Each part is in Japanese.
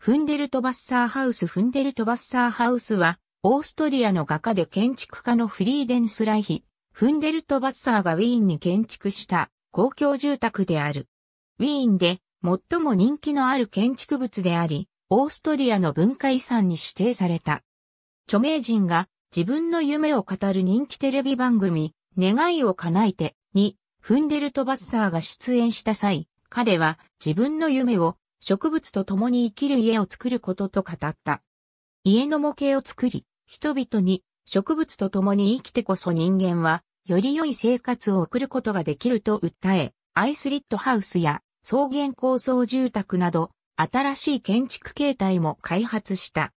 フンデルトバッサーハウスフンデルトバッサーハウスは、オーストリアの画家で建築家のフリーデンスライヒ、フンデルトバッサーがウィーンに建築した公共住宅である。ウィーンで最も人気のある建築物であり、オーストリアの文化遺産に指定された。著名人が自分の夢を語る人気テレビ番組、願いを叶えてに、フンデルトバッサーが出演した際、彼は自分の夢を植物と共に生きる家を作ることと語った。家の模型を作り、人々に植物と共に生きてこそ人間は、より良い生活を送ることができると訴え、アイスリットハウスや草原高層住宅など、新しい建築形態も開発した。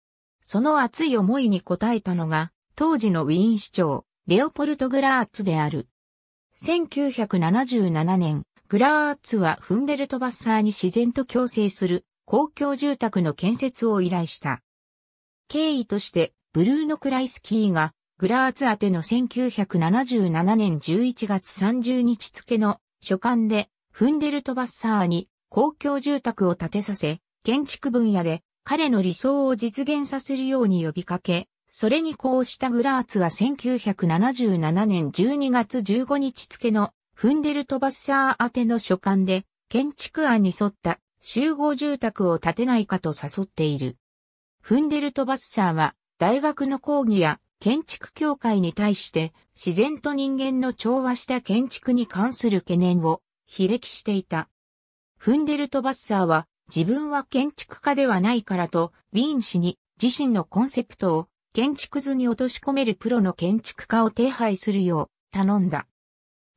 その熱い思いに応えたのが、当時のウィーン市長、レオポルト・グラーツである。1977年、グラーツはフンデルトバッサーに自然と共生する公共住宅の建設を依頼した。経緯として、ブルーノ・クライスキーが、グラーツ宛ての1977年11月30日付の書簡で、フンデルトバッサーに公共住宅を建てさせ、建築分野で彼の理想を実現させるように呼びかけ、それにこうしたグラーツは1977年12月15日付のフンデルトバッサー宛ての書簡で、建築案に沿った集合住宅を建てないかと誘っている。フンデルトバッサーは、大学の講義や建築協会に対して自然と人間の調和した建築に関する懸念を非歴していた。フンデルトバッサーは自分は建築家ではないからとウィーン氏に自身のコンセプトを建築図に落とし込めるプロの建築家を手配するよう頼んだ。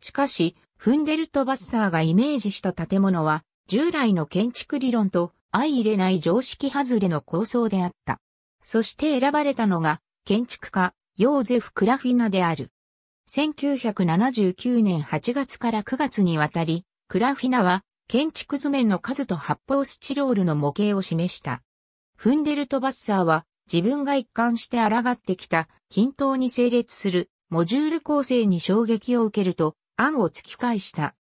しかし、フンデルト・バッサーがイメージした建物は、従来の建築理論と相入れない常識外れの構想であった。そして選ばれたのが、建築家、ヨーゼフ・クラフィナである。1979年8月から9月にわたり、クラフィナは、建築図面の数と発泡スチロールの模型を示した。フンデルト・バッサーは、自分が一貫して抗ってきた、均等に整列する、モジュール構成に衝撃を受けると、案を突き返した。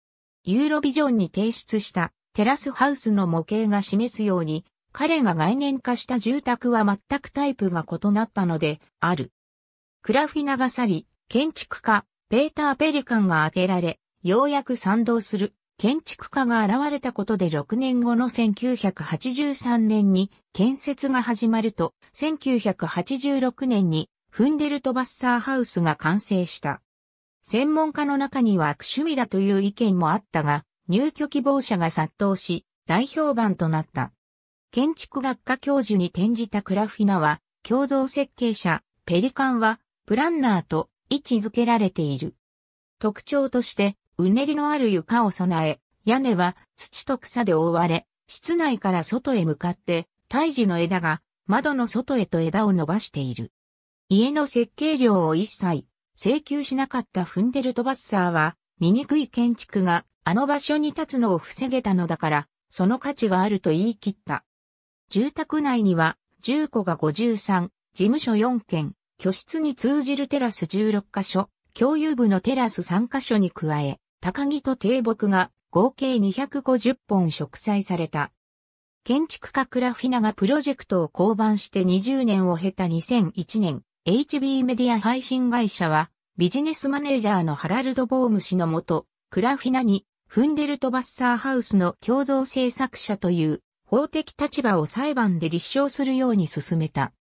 ユーロビジョンに提出したテラスハウスの模型が示すように、彼が概念化した住宅は全くタイプが異なったので、ある。クラフィナが去り、建築家、ペーター・ペリカンが当てられ、ようやく賛同する建築家が現れたことで6年後の1983年に建設が始まると、1986年にフンデルトバッサーハウスが完成した。専門家の中には悪趣味だという意見もあったが、入居希望者が殺到し、大評判となった。建築学科教授に転じたクラフィナは、共同設計者、ペリカンは、プランナーと位置づけられている。特徴として、うねりのある床を備え、屋根は土と草で覆われ、室内から外へ向かって、胎児の枝が窓の外へと枝を伸ばしている。家の設計量を一切請求しなかったフンデルトバッサーは、醜い建築があの場所に立つのを防げたのだから、その価値があると言い切った。住宅内には、住戸が53、事務所4件、居室に通じるテラス16箇所、共有部のテラス3箇所に加え、高木と低木が合計250本植栽された。建築家クラフィナがプロジェクトを降板して20年を経た2001年、HB メディア配信会社は、ビジネスマネージャーのハラルド・ボーム氏のもと、クラフィナに、フンデルト・バッサーハウスの共同制作者という法的立場を裁判で立証するように進めた。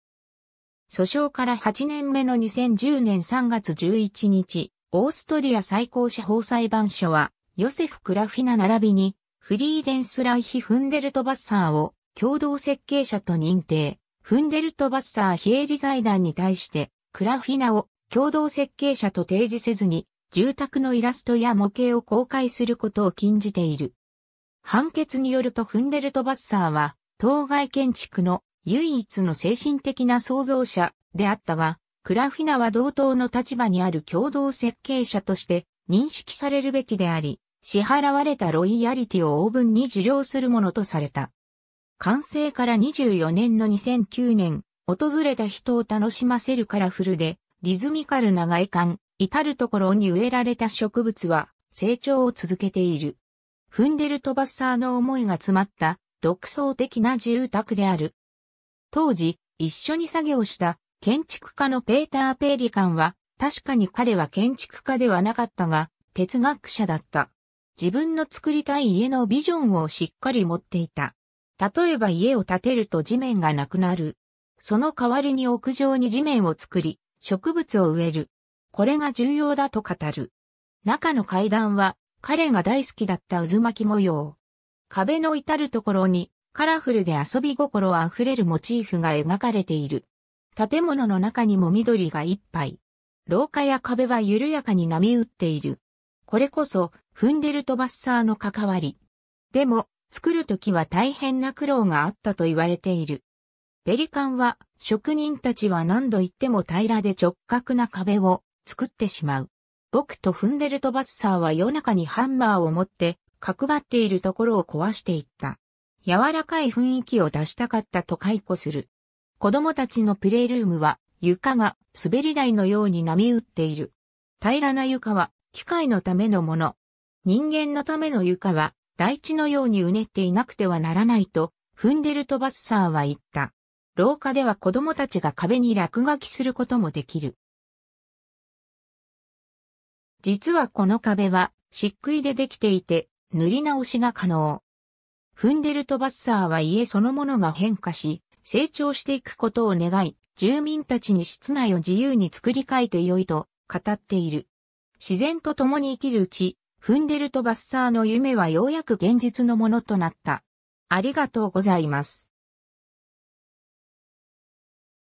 訴訟から8年目の2010年3月11日、オーストリア最高司法裁判所は、ヨセフ・クラフィナ並びに、フリーデンス・ライヒ・フンデルト・バッサーを共同設計者と認定。フンデルト・バッサー・ヒエリ財団に対して、クラフィナを共同設計者と提示せずに、住宅のイラストや模型を公開することを禁じている。判決によるとフンデルト・バッサーは、当該建築の唯一の精神的な創造者であったが、クラフィナは同等の立場にある共同設計者として認識されるべきであり、支払われたロイヤリティを応分に受領するものとされた。完成から24年の2009年、訪れた人を楽しませるカラフルで、リズミカルな外観、至るところに植えられた植物は、成長を続けている。フンデルトバッサーの思いが詰まった、独創的な住宅である。当時、一緒に作業した建築家のペーター・ペーリカンは、確かに彼は建築家ではなかったが、哲学者だった。自分の作りたい家のビジョンをしっかり持っていた。例えば家を建てると地面がなくなる。その代わりに屋上に地面を作り、植物を植える。これが重要だと語る。中の階段は彼が大好きだった渦巻き模様。壁の至るところにカラフルで遊び心あふれるモチーフが描かれている。建物の中にも緑がいっぱい。廊下や壁は緩やかに波打っている。これこそ、フンデルとバッサーの関わり。でも、作るときは大変な苦労があったと言われている。ペリカンは職人たちは何度言っても平らで直角な壁を作ってしまう。僕とフンデルトバッサーは夜中にハンマーを持って角張っているところを壊していった。柔らかい雰囲気を出したかったと解雇する。子供たちのプレイルームは床が滑り台のように波打っている。平らな床は機械のためのもの。人間のための床は大地のようにうねっていなくてはならないと、踏んでるとバッサーは言った。廊下では子供たちが壁に落書きすることもできる。実はこの壁は漆喰でできていて塗り直しが可能。踏んでるとバッサーは家そのものが変化し、成長していくことを願い、住民たちに室内を自由に作り変えてよいと語っている。自然と共に生きるうち、踏んでるとバッサーの夢はようやく現実のものとなった。ありがとうございます。